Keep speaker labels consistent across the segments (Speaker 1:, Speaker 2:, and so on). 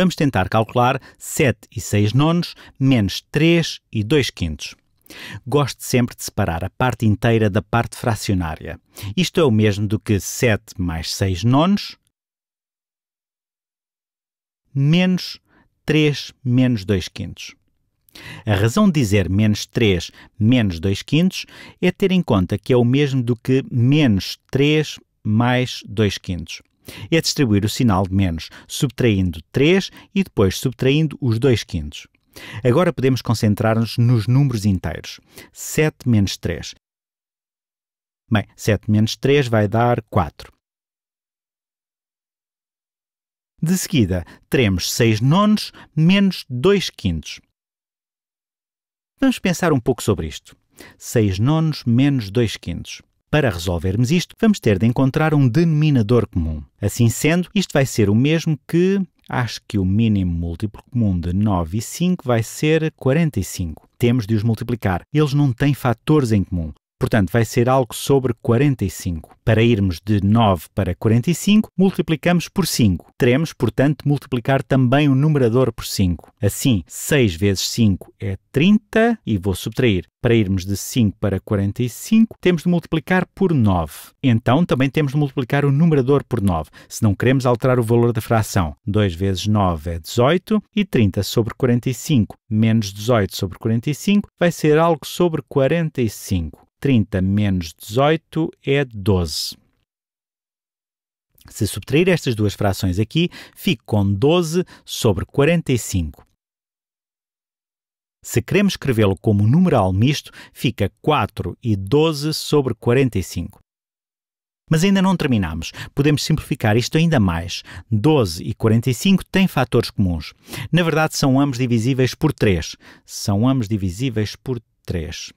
Speaker 1: vamos tentar calcular 7 e 6 nonos menos 3 e 2 quintos. Gosto sempre de separar a parte inteira da parte fracionária. Isto é o mesmo do que 7 mais 6 nonos menos 3 menos 2 quintos. A razão de dizer menos 3 menos 2 quintos é ter em conta que é o mesmo do que menos 3 mais 2 quintos. É distribuir o sinal de menos, subtraindo 3 e depois subtraindo os 2 quintos. Agora podemos concentrar-nos nos números inteiros. 7 menos 3. Bem, 7 menos 3 vai dar 4. De seguida, teremos 6 nonos menos 2 quintos. Vamos pensar um pouco sobre isto. 6 nonos menos 2 quintos. Para resolvermos isto, vamos ter de encontrar um denominador comum. Assim sendo, isto vai ser o mesmo que. Acho que o mínimo múltiplo comum de 9 e 5 vai ser 45. Temos de os multiplicar. Eles não têm fatores em comum. Portanto, vai ser algo sobre 45. Para irmos de 9 para 45, multiplicamos por 5. Teremos, portanto, multiplicar também o numerador por 5. Assim, 6 vezes 5 é 30 e vou subtrair. Para irmos de 5 para 45, temos de multiplicar por 9. Então, também temos de multiplicar o numerador por 9, se não queremos alterar o valor da fração. 2 vezes 9 é 18 e 30 sobre 45 menos 18 sobre 45 vai ser algo sobre 45. 30 menos 18 é 12. Se subtrair estas duas frações aqui, fico com 12 sobre 45. Se queremos escrevê-lo como numeral misto, fica 4 e 12 sobre 45. Mas ainda não terminamos. Podemos simplificar isto ainda mais. 12 e 45 têm fatores comuns. Na verdade, são ambos divisíveis por 3. São ambos divisíveis por 3.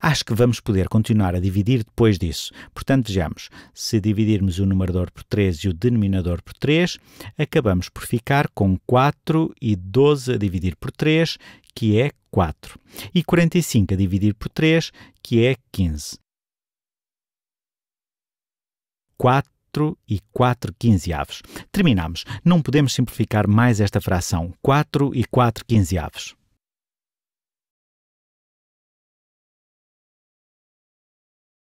Speaker 1: Acho que vamos poder continuar a dividir depois disso. Portanto, vejamos, se dividirmos o numerador por 3 e o denominador por 3, acabamos por ficar com 4 e 12 a dividir por 3, que é 4, e 45 a dividir por 3, que é 15. 4 e 4 quinzeavos. Terminamos. Não podemos simplificar mais esta fração. 4 e 4 quinzeavos.